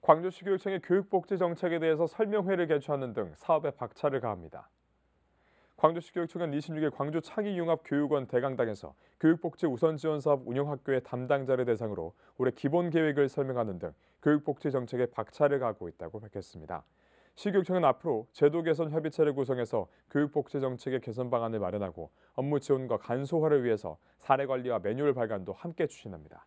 광주시 교육청이 교육복지 정책에 대해서 설명회를 개최하는 등 사업에 박차를 가합니다. 광주시 교육청은 26일 광주 차기융합교육원 대강당에서 교육복지 우선지원사업 운영학교의 담당자를 대상으로 올해 기본계획을 설명하는 등 교육복지 정책에 박차를 가하고 있다고 밝혔습니다. 시교육청은 앞으로 제도 개선 협의체를 구성해서 교육복지 정책의 개선 방안을 마련하고 업무 지원과 간소화를 위해서 사례 관리와 매뉴얼 발간도 함께 추진합니다.